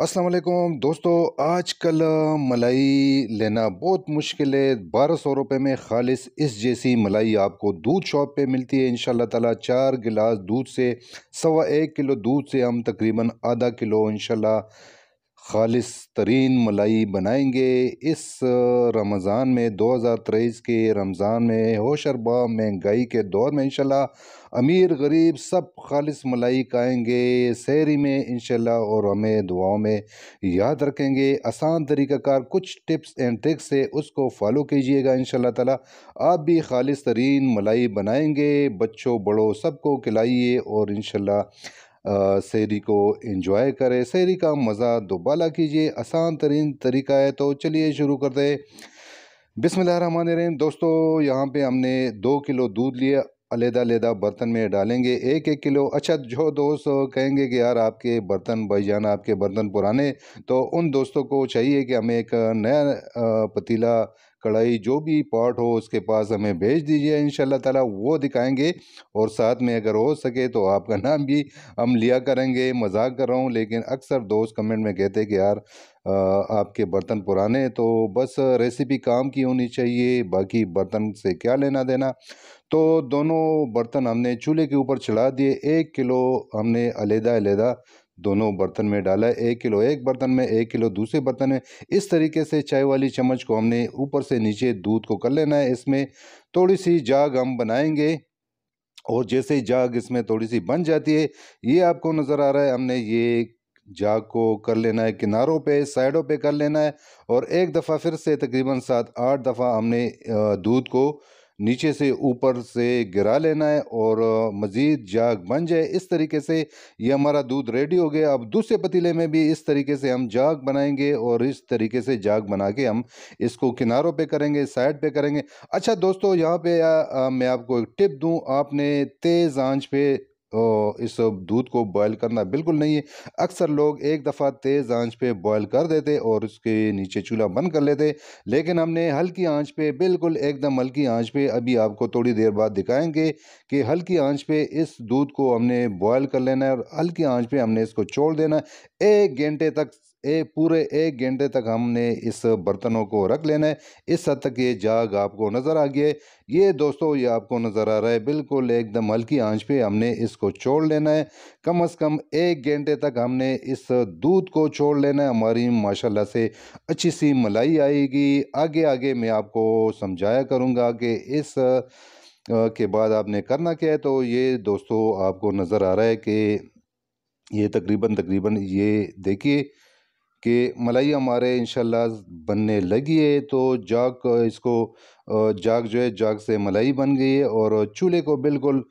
वालेकुम दोस्तों आजकल मलाई लेना बहुत मुश्किल है बारह सौ रुपये में खालिस इस जैसी मलाई आपको दूध शॉप पे मिलती है इन ताला चार गिलास दूध से सवा एक किलो दूध से हम तकरीबन आधा किलो इनशाला खालिस तरीन मलाई बनाएंगे इस रमज़ान में 2023 के रमज़ान में होशरबा महंगाई के दौर में इंशाल्लाह अमीर गरीब सब खालिस मलाई खाएंगे शहरी में इंशाल्लाह और हमें दुआओं में याद रखेंगे आसान तरीक़ाकार कुछ टिप्स एंड ट्रिक्स से उसको फॉलो कीजिएगा इंशाल्लाह ताला आप भी खालिस तरीन मलाई बनाएंगे बच्चों बड़ों सबको खिलाइए और इंशाल्लाह शहरी को इन्जॉय करें शहरी का मज़ा दोबाला कीजिए आसान तरीन तरीका है तो चलिए शुरू कर बिसमान बिसमीम दोस्तों यहाँ पे हमने दो किलो दूध लिया अलहदा अलहदा बर्तन में डालेंगे एक एक किलो अच्छा जो दोस्त कहेंगे कि यार आपके बर्तन भाईजान आपके बर्तन पुराने तो उन दोस्तों को चाहिए कि हमें एक नया पतीला कढ़ाई जो भी पार्ट हो उसके पास हमें भेज दीजिए इन ताला वो दिखाएंगे और साथ में अगर हो सके तो आपका नाम भी हम लिया करेंगे मजाक कर रहा हूँ लेकिन अक्सर दोस्त कमेंट में कहते कि यार आपके बर्तन पुराने तो बस रेसिपी काम की होनी चाहिए बाकी बर्तन से क्या लेना देना तो दोनों बर्तन हमने चूल्हे के ऊपर चढ़ा दिए एक किलो हमने अलहदा अलहदा दोनों बर्तन में डाला एक किलो एक बर्तन में एक किलो दूसरे बर्तन में इस तरीके से चाय वाली चम्मच को हमने ऊपर से नीचे दूध को कर लेना है इसमें थोड़ी सी जाग हम बनाएंगे और जैसे ही जाग इसमें थोड़ी सी बन जाती है ये आपको नज़र आ रहा है हमने ये जाग को कर लेना है किनारों पे साइडों पे कर लेना है और एक दफ़ा फिर से तकरीबन सात आठ दफ़ा हमने दूध को नीचे से ऊपर से गिरा लेना है और मज़ीद जाग बन जाए इस तरीके से ये हमारा दूध रेडी हो गया अब दूसरे पतीले में भी इस तरीके से हम जाग बनाएंगे और इस तरीके से जाग बना के हम इसको किनारों पे करेंगे साइड पे करेंगे अच्छा दोस्तों यहाँ पे आ, आ, मैं आपको एक टिप दूँ आपने तेज़ आँच पे इस दूध को बॉयल करना बिल्कुल नहीं है अक्सर लोग एक दफ़ा तेज़ आंच पे बॉयल कर देते और उसके नीचे चूल्हा बंद कर लेते लेकिन हमने हल्की आंच पे बिल्कुल एकदम हल्की आंच पे अभी आपको थोड़ी देर बाद दिखाएंगे कि हल्की आंच पे इस दूध को हमने बॉयल कर लेना है और हल्की आंच पे हमने इसको छोड़ देना एक घंटे तक ए पूरे एक घंटे तक हमने इस बर्तनों को रख लेना है इस हद तक ये जाग आपको नज़र आ गया है ये दोस्तों ये आपको नज़र आ रहा है बिल्कुल एकदम हल्की आंच पे हमने इसको छोड़ लेना है कम से कम एक घंटे तक हमने इस दूध को छोड़ लेना है हमारी माशाल्लाह से अच्छी सी मलाई आएगी आगे आगे मैं आपको समझाया करूँगा कि इस के बाद आपने करना क्या है तो ये दोस्तों आपको नज़र आ रहा है कि ये तकरीबन तकरीबन ये देखिए कि मलाई हमारे इन बनने लगी है तो जाग इसको जाग जो है जाग से मलाई बन गई है और चूल्हे को बिल्कुल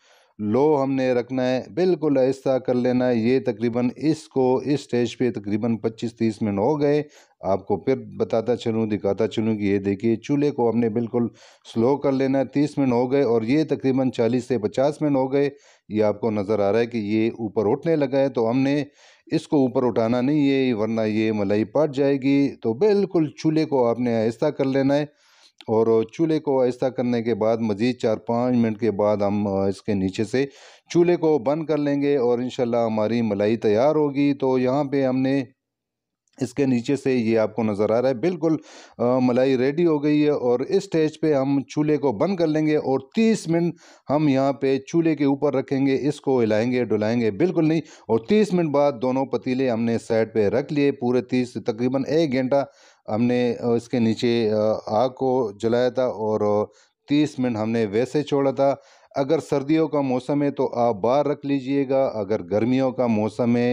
लो हमने रखना है बिल्कुल ऐसा कर लेना है ये तकरीबन इसको इस स्टेज पे तकरीबन 25-30 मिनट हो गए आपको फिर बताता चलूँ दिखाता चलूँ कि ये देखिए चूल्हे को हमने बिल्कुल स्लो कर लेना है तीस मिनट हो गए और ये तकरीबन चालीस से पचास मिनट हो गए ये आपको नज़र आ रहा है कि ये ऊपर उठने लगा है तो हमने इसको ऊपर उठाना नहीं है वरना ये मलाई पट जाएगी तो बिल्कुल चूल्हे को आपने आहिस्ता कर लेना है और चूल्हे को आहिस्ता करने के बाद मज़ीद चार पाँच मिनट के बाद हम इसके नीचे से चूल्हे को बंद कर लेंगे और इन हमारी मलाई तैयार होगी तो यहाँ पे हमने इसके नीचे से ये आपको नज़र आ रहा है बिल्कुल आ, मलाई रेडी हो गई है और इस स्टेज पे हम चूल्हे को बंद कर लेंगे और 30 मिनट हम यहाँ पे चूल्हे के ऊपर रखेंगे इसको हिलाएंगे डुलाएंगे बिल्कुल नहीं और 30 मिनट बाद दोनों पतीले हमने साइड पे रख लिए पूरे 30 तकरीबन एक घंटा हमने इसके नीचे आग को जलाया था और तीस मिनट हमने वैसे छोड़ा था अगर सर्दियों का मौसम है तो आप बाहर रख लीजिएगा अगर गर्मियों का मौसम है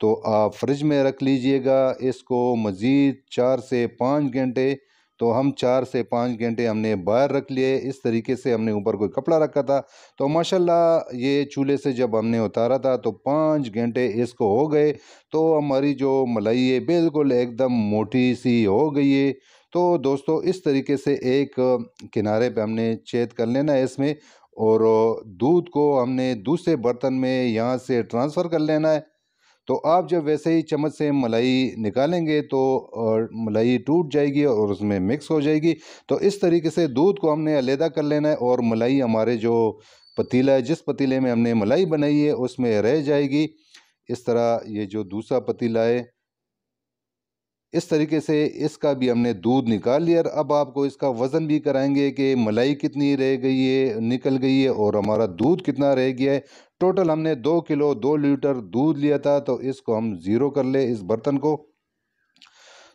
तो आप फ्रिज में रख लीजिएगा इसको मज़ीद चार से पाँच घंटे तो हम चार से पाँच घंटे हमने बाहर रख लिए इस तरीके से हमने ऊपर कोई कपड़ा रखा था तो माशाल्लाह ये चूल्हे से जब हमने उतारा था तो पाँच घंटे इसको हो गए तो हमारी जो मलाई है बिल्कुल एकदम मोटी सी हो गई है तो दोस्तों इस तरीके से एक किनारे पे हमने चेत कर लेना है इसमें और दूध को हमने दूसरे बर्तन में यहाँ से ट्रांसफ़र कर लेना है तो आप जब वैसे ही चम्मच से मलाई निकालेंगे तो और मलाई टूट जाएगी और उसमें मिक्स हो जाएगी तो इस तरीके से दूध को हमने अलहदा कर लेना है और मलाई हमारे जो पतीला है जिस पतीले में हमने मलाई बनाई है उसमें रह जाएगी इस तरह ये जो दूसरा पतीला है इस तरीके से इसका भी हमने दूध निकाल लिया अब आपको इसका वज़न भी कराएंगे कि मलाई कितनी रह गई है निकल गई है और हमारा दूध कितना रह गया है टोटल हमने दो किलो दो लीटर दूध लिया था तो इसको हम ज़ीरो कर ले इस बर्तन को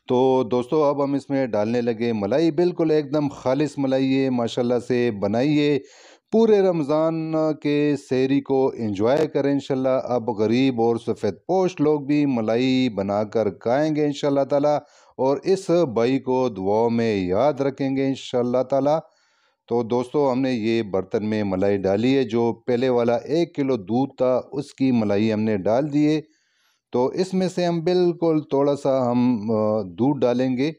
तो दोस्तों अब हम इसमें डालने लगे मलाई बिल्कुल एकदम खालिश मलाई है माशाल्लाह से बनाइए पूरे रमज़ान के सैरी को इंजॉय करें इंशाल्लाह अब गरीब और सफ़ेद पोश लोग भी मलाई बनाकर खाएंगे इंशाल्लाह ताला और इस भाई को दुआ में याद रखेंगे इंशाल्लाह ताला तो दोस्तों हमने ये बर्तन में मलाई डाली है जो पहले वाला एक किलो दूध था उसकी मलाई हमने डाल दिए तो इसमें से हम बिल्कुल थोड़ा सा हम दूध डालेंगे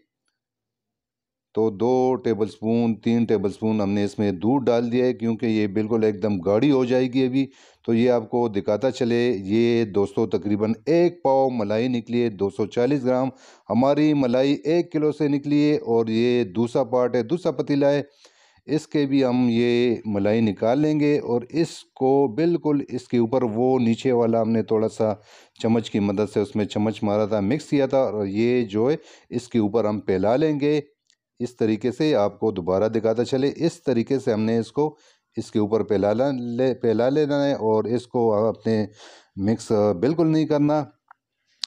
तो दो टेबलस्पून तीन टेबलस्पून हमने इसमें दूध डाल दिया है क्योंकि ये बिल्कुल एकदम गाढ़ी हो जाएगी अभी तो ये आपको दिखाता चले ये दोस्तों तकरीबन एक पाव मलाई निकली है 240 ग्राम हमारी मलाई एक किलो से निकली है और ये दूसरा पार्ट है दूसरा पतीला है इसके भी हम ये मलाई निकाल लेंगे और इसको बिल्कुल इसके ऊपर वो नीचे वाला हमने थोड़ा सा चम्मच की मदद से उसमें चम्मच मारा था मिक्स किया था और ये जो है इसके ऊपर हम पहला लेंगे इस तरीके से आपको दोबारा दिखाता चले इस तरीके से हमने इसको इसके ऊपर पहला ले फैला लेना है और इसको अपने मिक्स बिल्कुल नहीं करना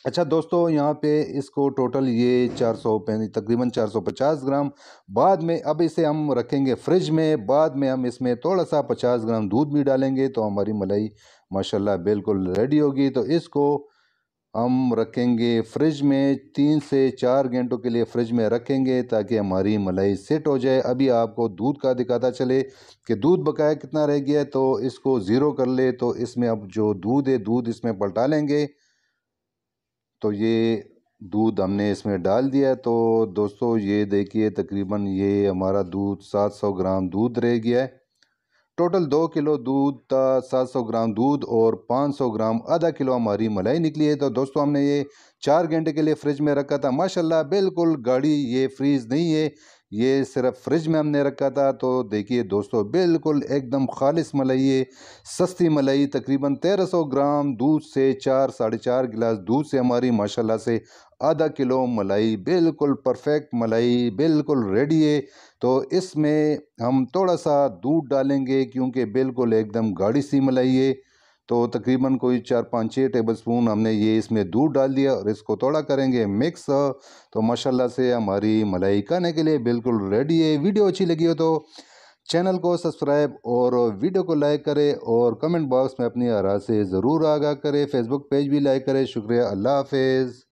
अच्छा दोस्तों यहाँ पे इसको टोटल ये चार सौ तकरीबन चार सौ पचास ग्राम बाद में अब इसे हम रखेंगे फ्रिज में बाद में हम इसमें थोड़ा सा पचास ग्राम दूध भी डालेंगे तो हमारी मलाई माशाल्लाह बिल्कुल रेडी होगी तो इसको हम रखेंगे फ्रिज में तीन से चार घंटों के लिए फ्रिज में रखेंगे ताकि हमारी मलाई सेट हो जाए अभी आपको दूध का दिखाता चले कि दूध बकाया कितना रह गया है तो इसको ज़ीरो कर ले तो इसमें अब जो दूध है दूध इसमें पलटा लेंगे तो ये दूध हमने इसमें डाल दिया तो दोस्तों ये देखिए तकरीबन ये हमारा दूध सात ग्राम दूध रह गया है टोटल दो किलो दूध था सात सौ ग्राम दूध और पाँच सौ ग्राम आधा किलो हमारी मलाई निकली है तो दोस्तों हमने ये चार घंटे के लिए फ्रिज में रखा था माशाल्लाह बिल्कुल गाड़ी ये फ्रीज नहीं है ये सिर्फ फ्रिज में हमने रखा था तो देखिए दोस्तों बिल्कुल एकदम खालिश मलाई है सस्ती मलाई तकरीबन 1300 ग्राम दूध से चार साढ़े चार गिलास दूध से हमारी माशाल्लाह से आधा किलो मलाई बिल्कुल परफेक्ट मलाई बिल्कुल रेडी है तो इसमें हम थोड़ा सा दूध डालेंगे क्योंकि बिल्कुल एकदम गाढ़ी सी मलाई है तो तकरीबन कोई चार पाँच छः टेबल स्पून हमने ये इसमें दूध डाल दिया और इसको थोड़ा करेंगे मिक्स तो माशाल्लाह से हमारी मलाई खाने के लिए बिल्कुल रेडी है वीडियो अच्छी लगी हो तो चैनल को सब्सक्राइब और वीडियो को लाइक करें और कमेंट बॉक्स में अपनी आरा से ज़रूर आगाह करें फेसबुक पेज भी लाइक करें शुक्रिया अल्लाह हाफिज़